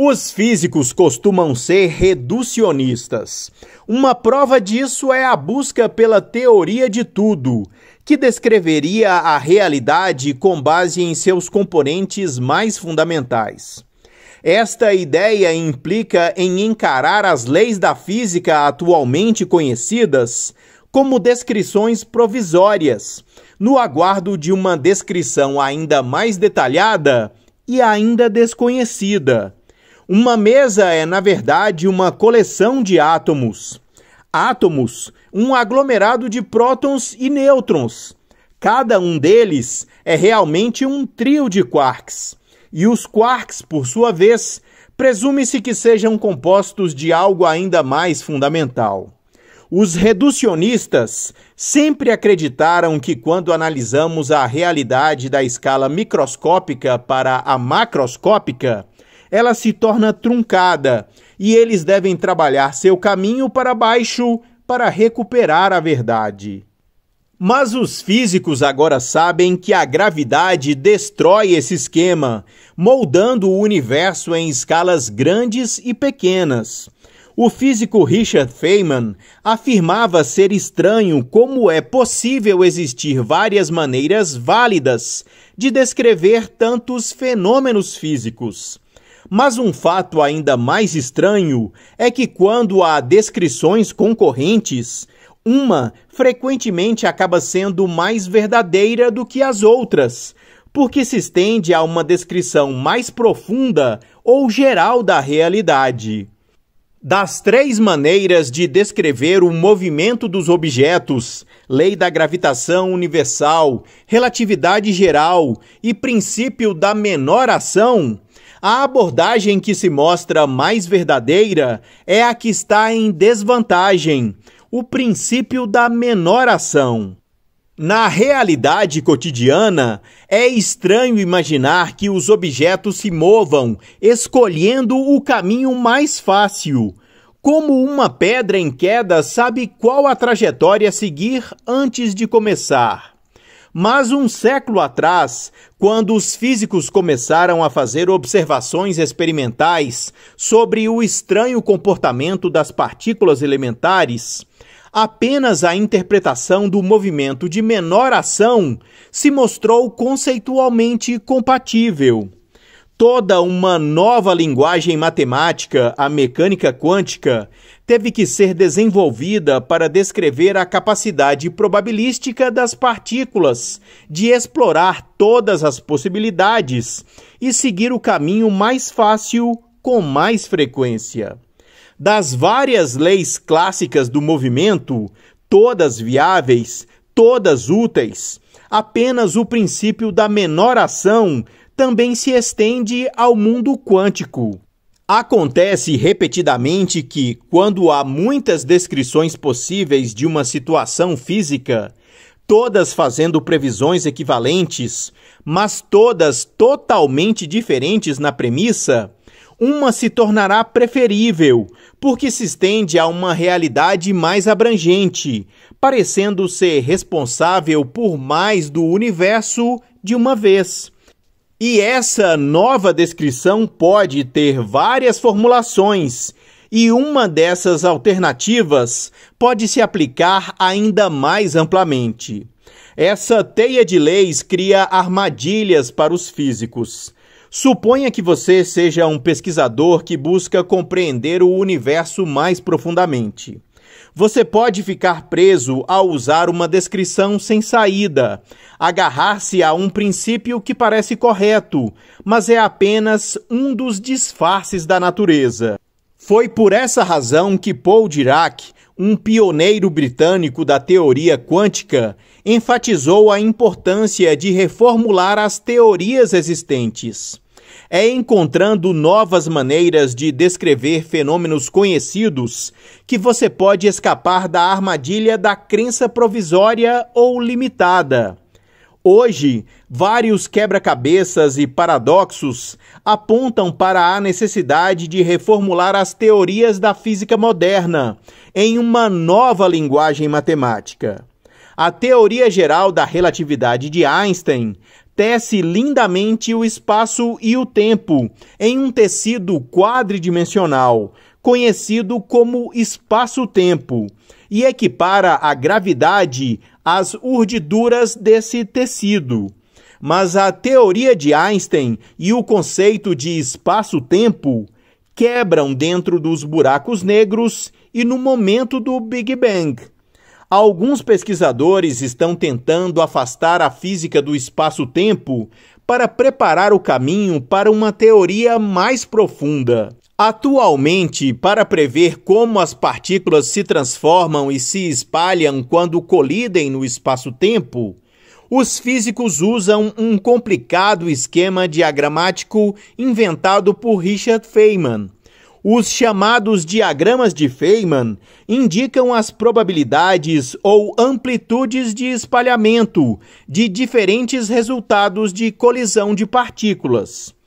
Os físicos costumam ser reducionistas. Uma prova disso é a busca pela teoria de tudo, que descreveria a realidade com base em seus componentes mais fundamentais. Esta ideia implica em encarar as leis da física atualmente conhecidas como descrições provisórias, no aguardo de uma descrição ainda mais detalhada e ainda desconhecida uma mesa é, na verdade, uma coleção de átomos. Átomos, um aglomerado de prótons e nêutrons. Cada um deles é realmente um trio de quarks. E os quarks, por sua vez, presume-se que sejam compostos de algo ainda mais fundamental. Os reducionistas sempre acreditaram que, quando analisamos a realidade da escala microscópica para a macroscópica, ela se torna truncada e eles devem trabalhar seu caminho para baixo para recuperar a verdade. Mas os físicos agora sabem que a gravidade destrói esse esquema, moldando o universo em escalas grandes e pequenas. O físico Richard Feynman afirmava ser estranho como é possível existir várias maneiras válidas de descrever tantos fenômenos físicos. Mas um fato ainda mais estranho é que, quando há descrições concorrentes, uma frequentemente acaba sendo mais verdadeira do que as outras, porque se estende a uma descrição mais profunda ou geral da realidade. Das três maneiras de descrever o movimento dos objetos, lei da gravitação universal, relatividade geral e princípio da menor ação, a abordagem que se mostra mais verdadeira é a que está em desvantagem, o princípio da menor ação. Na realidade cotidiana, é estranho imaginar que os objetos se movam escolhendo o caminho mais fácil. Como uma pedra em queda sabe qual a trajetória seguir antes de começar. Mas um século atrás, quando os físicos começaram a fazer observações experimentais sobre o estranho comportamento das partículas elementares, apenas a interpretação do movimento de menor ação se mostrou conceitualmente compatível. Toda uma nova linguagem matemática, a mecânica quântica, teve que ser desenvolvida para descrever a capacidade probabilística das partículas de explorar todas as possibilidades e seguir o caminho mais fácil com mais frequência. Das várias leis clássicas do movimento, todas viáveis, todas úteis, apenas o princípio da menor ação também se estende ao mundo quântico. Acontece repetidamente que, quando há muitas descrições possíveis de uma situação física, todas fazendo previsões equivalentes, mas todas totalmente diferentes na premissa, uma se tornará preferível, porque se estende a uma realidade mais abrangente, parecendo ser responsável por mais do universo de uma vez. E essa nova descrição pode ter várias formulações, e uma dessas alternativas pode se aplicar ainda mais amplamente. Essa teia de leis cria armadilhas para os físicos. Suponha que você seja um pesquisador que busca compreender o universo mais profundamente. Você pode ficar preso ao usar uma descrição sem saída, agarrar-se a um princípio que parece correto, mas é apenas um dos disfarces da natureza. Foi por essa razão que Paul Dirac um pioneiro britânico da teoria quântica, enfatizou a importância de reformular as teorias existentes. É encontrando novas maneiras de descrever fenômenos conhecidos que você pode escapar da armadilha da crença provisória ou limitada. Hoje, vários quebra-cabeças e paradoxos apontam para a necessidade de reformular as teorias da física moderna em uma nova linguagem matemática. A teoria geral da relatividade de Einstein tece lindamente o espaço e o tempo em um tecido quadridimensional, conhecido como espaço-tempo, e equipara a gravidade as urdiduras desse tecido. Mas a teoria de Einstein e o conceito de espaço-tempo quebram dentro dos buracos negros e no momento do Big Bang. Alguns pesquisadores estão tentando afastar a física do espaço-tempo para preparar o caminho para uma teoria mais profunda. Atualmente, para prever como as partículas se transformam e se espalham quando colidem no espaço-tempo, os físicos usam um complicado esquema diagramático inventado por Richard Feynman. Os chamados diagramas de Feynman indicam as probabilidades ou amplitudes de espalhamento de diferentes resultados de colisão de partículas.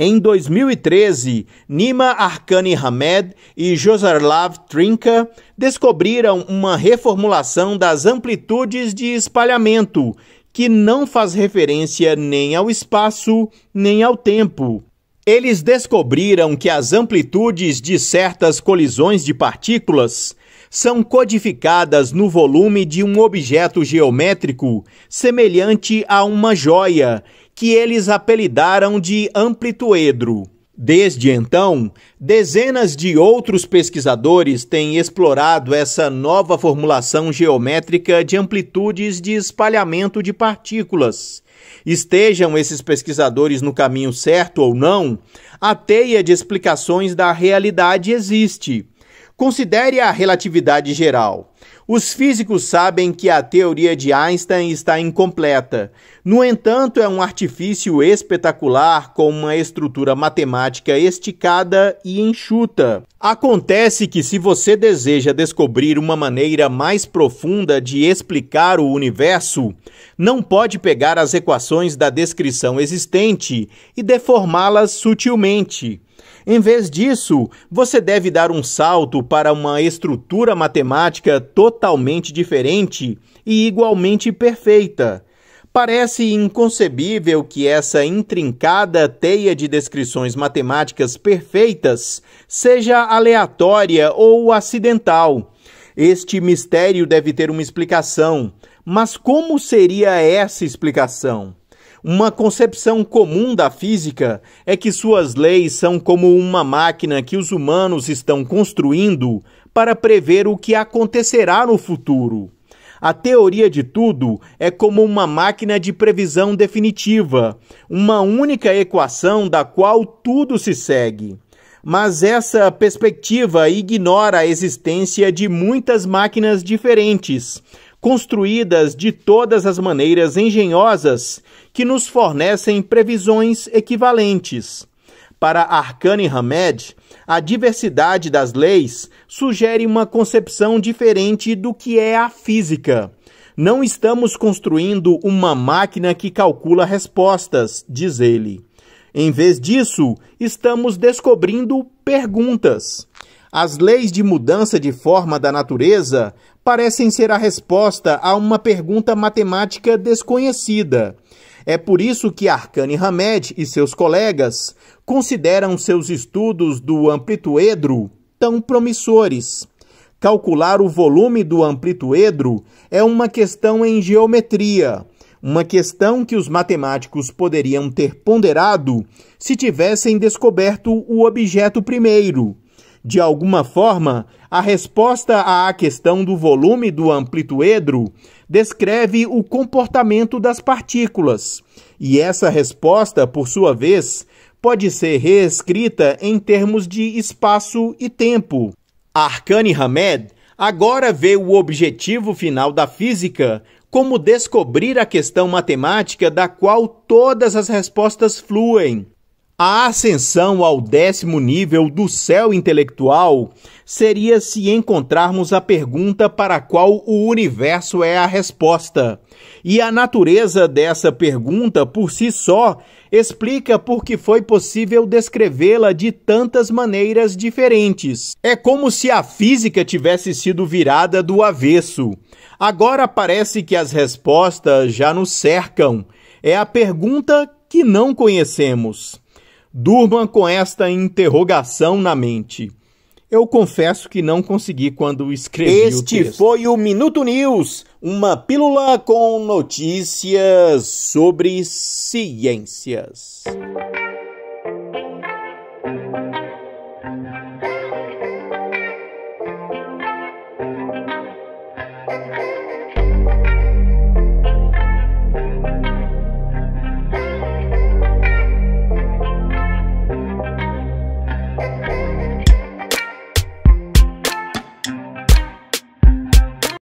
Em 2013, Nima Arkani Hamed e Josarlav Trinka descobriram uma reformulação das amplitudes de espalhamento, que não faz referência nem ao espaço nem ao tempo. Eles descobriram que as amplitudes de certas colisões de partículas são codificadas no volume de um objeto geométrico semelhante a uma joia que eles apelidaram de Amplituedro. Desde então, dezenas de outros pesquisadores têm explorado essa nova formulação geométrica de amplitudes de espalhamento de partículas. Estejam esses pesquisadores no caminho certo ou não, a teia de explicações da realidade existe. Considere a relatividade geral. Os físicos sabem que a teoria de Einstein está incompleta. No entanto, é um artifício espetacular com uma estrutura matemática esticada e enxuta. Acontece que, se você deseja descobrir uma maneira mais profunda de explicar o universo, não pode pegar as equações da descrição existente e deformá-las sutilmente. Em vez disso, você deve dar um salto para uma estrutura matemática totalmente diferente e igualmente perfeita. Parece inconcebível que essa intrincada teia de descrições matemáticas perfeitas seja aleatória ou acidental. Este mistério deve ter uma explicação, mas como seria essa explicação? Uma concepção comum da física é que suas leis são como uma máquina que os humanos estão construindo para prever o que acontecerá no futuro. A teoria de tudo é como uma máquina de previsão definitiva, uma única equação da qual tudo se segue. Mas essa perspectiva ignora a existência de muitas máquinas diferentes, construídas de todas as maneiras engenhosas que nos fornecem previsões equivalentes. Para Arkane Hamed, a diversidade das leis sugere uma concepção diferente do que é a física. Não estamos construindo uma máquina que calcula respostas, diz ele. Em vez disso, estamos descobrindo perguntas. As leis de mudança de forma da natureza parecem ser a resposta a uma pergunta matemática desconhecida. É por isso que Arcane Hamed e seus colegas consideram seus estudos do amplituedro tão promissores. Calcular o volume do amplituedro é uma questão em geometria, uma questão que os matemáticos poderiam ter ponderado se tivessem descoberto o objeto primeiro de alguma forma, a resposta à questão do volume do amplituedro descreve o comportamento das partículas. E essa resposta, por sua vez, pode ser reescrita em termos de espaço e tempo. Arkane Hamed agora vê o objetivo final da física como descobrir a questão matemática da qual todas as respostas fluem. A ascensão ao décimo nível do céu intelectual seria se encontrarmos a pergunta para a qual o universo é a resposta. E a natureza dessa pergunta, por si só, explica por que foi possível descrevê-la de tantas maneiras diferentes. É como se a física tivesse sido virada do avesso. Agora parece que as respostas já nos cercam. É a pergunta que não conhecemos. Durma com esta interrogação na mente. Eu confesso que não consegui quando escrevi este o texto. foi o Minuto News, uma pílula com notícias sobre ciências.